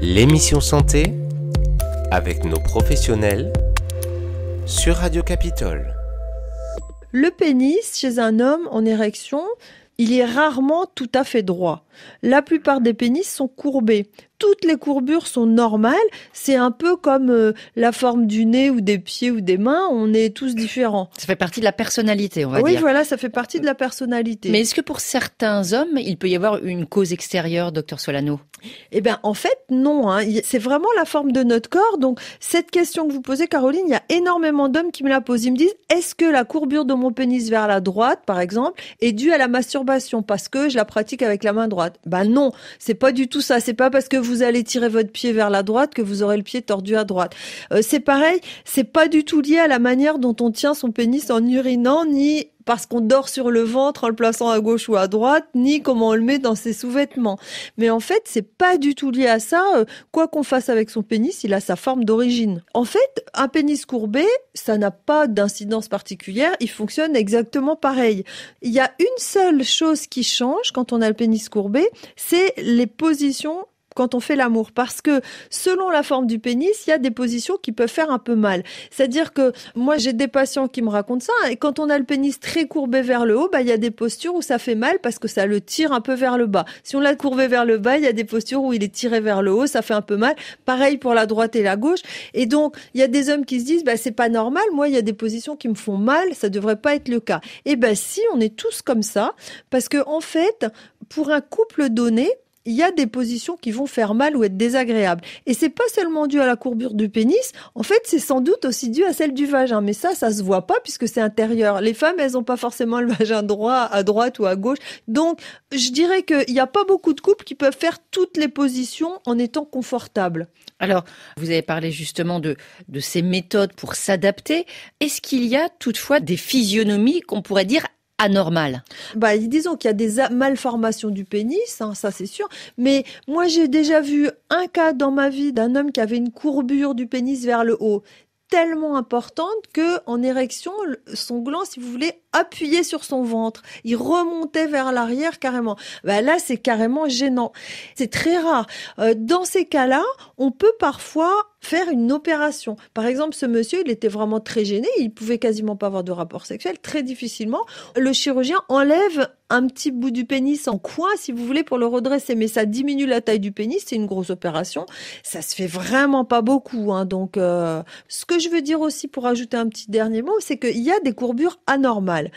l'émission santé avec nos professionnels sur Radio Capitole. Le pénis chez un homme en érection, il est rarement tout à fait droit. La plupart des pénis sont courbés, toutes les courbures sont normales. C'est un peu comme euh, la forme du nez ou des pieds ou des mains. On est tous différents. Ça fait partie de la personnalité, on va dire. Oui, voilà, ça fait partie de la personnalité. Mais est-ce que pour certains hommes, il peut y avoir une cause extérieure, docteur Solano Eh bien, en fait, non. Hein. C'est vraiment la forme de notre corps. Donc, cette question que vous posez, Caroline, il y a énormément d'hommes qui me la posent. Ils me disent, est-ce que la courbure de mon pénis vers la droite, par exemple, est due à la masturbation parce que je la pratique avec la main droite Ben non, c'est pas du tout ça. C'est pas parce que vous allez tirer votre pied vers la droite que vous aurez le pied tordu à droite. Euh, c'est pareil, c'est pas du tout lié à la manière dont on tient son pénis en urinant ni parce qu'on dort sur le ventre en le plaçant à gauche ou à droite, ni comment on le met dans ses sous-vêtements. Mais en fait, c'est pas du tout lié à ça. Euh, quoi qu'on fasse avec son pénis, il a sa forme d'origine. En fait, un pénis courbé, ça n'a pas d'incidence particulière. Il fonctionne exactement pareil. Il y a une seule chose qui change quand on a le pénis courbé, c'est les positions quand on fait l'amour parce que selon la forme du pénis, il y a des positions qui peuvent faire un peu mal. C'est-à-dire que moi j'ai des patients qui me racontent ça et quand on a le pénis très courbé vers le haut, bah il y a des postures où ça fait mal parce que ça le tire un peu vers le bas. Si on l'a courbé vers le bas, il y a des postures où il est tiré vers le haut, ça fait un peu mal. Pareil pour la droite et la gauche. Et donc il y a des hommes qui se disent bah c'est pas normal, moi il y a des positions qui me font mal, ça devrait pas être le cas. Et ben si on est tous comme ça parce que en fait pour un couple donné, il y a des positions qui vont faire mal ou être désagréables. Et c'est pas seulement dû à la courbure du pénis. En fait, c'est sans doute aussi dû à celle du vagin. Mais ça, ça se voit pas puisque c'est intérieur. Les femmes, elles n'ont pas forcément le vagin droit, à droite ou à gauche. Donc, je dirais qu'il n'y a pas beaucoup de couples qui peuvent faire toutes les positions en étant confortables. Alors, vous avez parlé justement de, de ces méthodes pour s'adapter. Est-ce qu'il y a toutefois des physionomies qu'on pourrait dire anormal bah, Disons qu'il y a des malformations du pénis, hein, ça c'est sûr. Mais moi j'ai déjà vu un cas dans ma vie d'un homme qui avait une courbure du pénis vers le haut tellement importante que en érection, son gland, si vous voulez, appuyait sur son ventre. Il remontait vers l'arrière carrément. Bah là, c'est carrément gênant. C'est très rare. Euh, dans ces cas-là, on peut parfois faire une opération. Par exemple, ce monsieur, il était vraiment très gêné, il pouvait quasiment pas avoir de rapport sexuel, très difficilement. Le chirurgien enlève un petit bout du pénis en coin, si vous voulez, pour le redresser, mais ça diminue la taille du pénis, c'est une grosse opération. Ça se fait vraiment pas beaucoup, hein, Donc, euh, ce que je veux dire aussi pour ajouter un petit dernier mot, c'est qu'il y a des courbures anormales.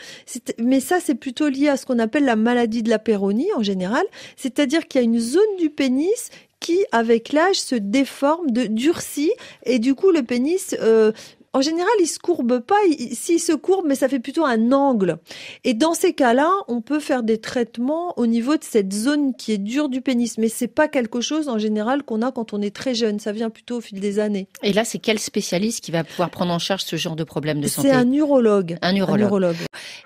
Mais ça, c'est plutôt lié à ce qu'on appelle la maladie de la péronie en général, c'est-à-dire qu'il y a une zone du pénis qui, avec l'âge, se déforme, de, durcit, et du coup, le pénis euh, en général, il se courbe pas. S'il se courbe, mais ça fait plutôt un angle. Et dans ces cas-là, on peut faire des traitements au niveau de cette zone qui est dure du pénis. Mais c'est pas quelque chose, en général, qu'on a quand on est très jeune. Ça vient plutôt au fil des années. Et là, c'est quel spécialiste qui va pouvoir prendre en charge ce genre de problème de santé C'est un neurologue. Un urologue.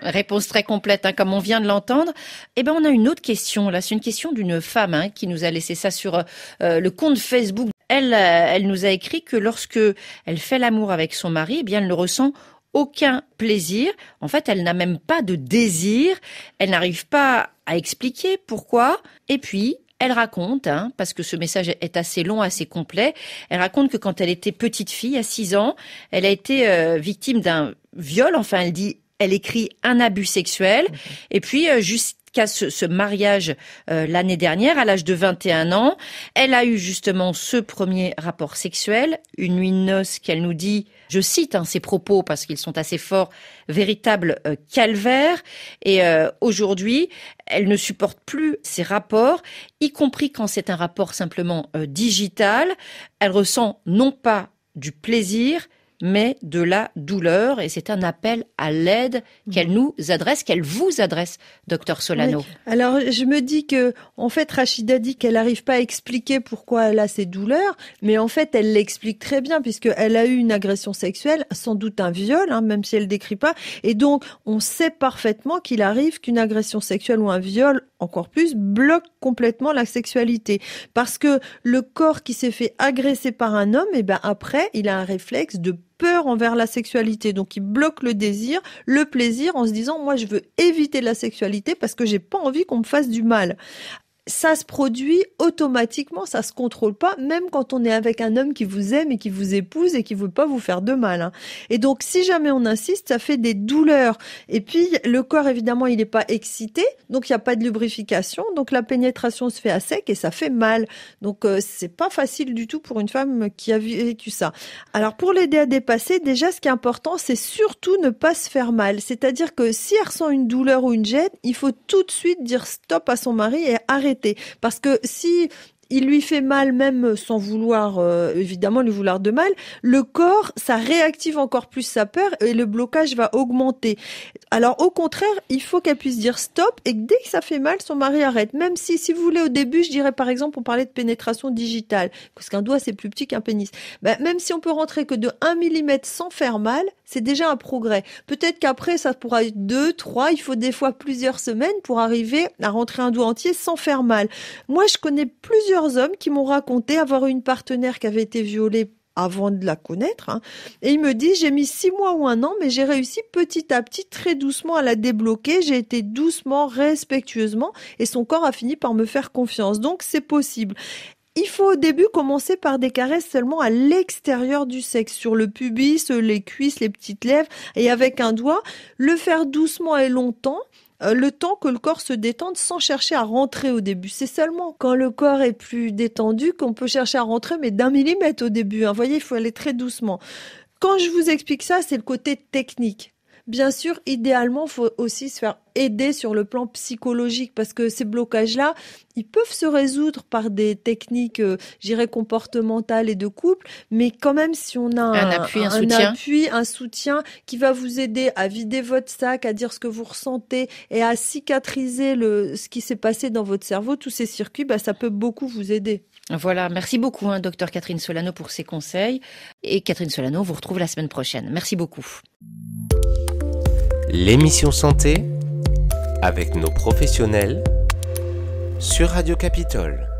Réponse très complète, hein, comme on vient de l'entendre. Eh ben, on a une autre question. Là, c'est une question d'une femme hein, qui nous a laissé ça sur euh, le compte Facebook elle, euh, elle nous a écrit que lorsque elle fait l'amour avec son mari, eh bien, elle ne ressent aucun plaisir. En fait, elle n'a même pas de désir. Elle n'arrive pas à expliquer pourquoi. Et puis, elle raconte, hein, parce que ce message est assez long, assez complet, elle raconte que quand elle était petite fille, à 6 ans, elle a été euh, victime d'un viol, enfin elle dit, elle écrit un abus sexuel, et puis euh, juste Cas ce, mariage euh, l'année dernière, à l'âge de 21 ans. Elle a eu justement ce premier rapport sexuel, une nuit de noces qu'elle nous dit, je cite hein, ses propos parce qu'ils sont assez forts, véritable euh, calvaire. Et euh, aujourd'hui, elle ne supporte plus ces rapports, y compris quand c'est un rapport simplement digital. Elle ressent non pas du plaisir, mais de la douleur. Et c'est un appel à l'aide qu'elle mhm. nous adresse, qu'elle vous adresse, docteur Solano. Alors, je me dis que, en fait, Rachida dit qu'elle n'arrive pas à expliquer pourquoi elle a ces douleurs, mais en fait, elle l'explique très bien, puisqu'elle a eu une agression sexuelle, sans doute un viol, hein, même si elle ne décrit pas. Et donc, on sait parfaitement qu'il arrive qu'une agression sexuelle ou un viol, encore plus, bloque complètement la sexualité. Parce que le corps qui s'est fait agresser par un homme, et eh ben après, il a un réflexe de peur envers la sexualité. Donc, il bloque le désir, le plaisir en se disant, moi, je veux éviter la sexualité parce que j'ai pas envie qu'on me fasse du mal ça se produit automatiquement, ça se contrôle pas, même quand on est avec un homme qui vous aime et qui vous épouse et qui veut pas vous faire de mal. Hein. Et donc, si jamais on insiste, ça fait des douleurs. Et puis, le corps, évidemment, il n'est pas excité, donc il n'y a pas de lubrification, donc la pénétration se fait à sec et ça fait mal. Donc, euh, c'est pas facile du tout pour une femme qui a vécu ça. Alors, pour l'aider à dépasser, déjà, ce qui est important, c'est surtout ne pas se faire mal. C'est-à-dire que si elle ressent une douleur ou une gêne, il faut tout de suite dire stop à son mari et arrêter parce que si il lui fait mal même sans vouloir euh, évidemment lui vouloir de mal le corps ça réactive encore plus sa peur et le blocage va augmenter alors au contraire il faut qu'elle puisse dire stop et dès que ça fait mal son mari arrête même si si vous voulez au début je dirais par exemple on parlait de pénétration digitale parce qu'un doigt c'est plus petit qu'un pénis ben, même si on peut rentrer que de 1 mm sans faire mal c'est déjà un progrès. Peut-être qu'après, ça pourra être deux, trois, il faut des fois plusieurs semaines pour arriver à rentrer un doigt entier sans faire mal. Moi, je connais plusieurs hommes qui m'ont raconté avoir eu une partenaire qui avait été violée avant de la connaître. Hein, et il me dit, j'ai mis six mois ou un an, mais j'ai réussi petit à petit, très doucement à la débloquer. J'ai été doucement, respectueusement, et son corps a fini par me faire confiance. Donc c'est possible. Il faut au début commencer par des caresses seulement à l'extérieur du sexe, sur le pubis, les cuisses, les petites lèvres et avec un doigt. Le faire doucement et longtemps euh, le temps que le corps se détende sans chercher à rentrer au début. C'est seulement quand le corps est plus détendu qu'on peut chercher à rentrer, mais d'un millimètre au début. Hein. Vous voyez, il faut aller très doucement. Quand je vous explique ça, c'est le côté technique. Bien sûr, idéalement, il faut aussi se faire aider sur le plan psychologique parce que ces blocages-là, ils peuvent se résoudre par des techniques, euh, j'irais comportementales et de couple, mais quand même si on a un, appui, un, soutien. qui va vous aider à vider votre sac, à dire ce que vous ressentez et à cicatriser le, ce qui s'est passé dans votre cerveau, tous ces circuits, bah, ça peut beaucoup vous aider. Voilà, merci beaucoup, hein, docteur Catherine Solano, pour ces conseils. Et Catherine Solano, vous retrouve la semaine prochaine. Merci beaucoup. L'émission santé avec nos professionnels sur Radio Capitole.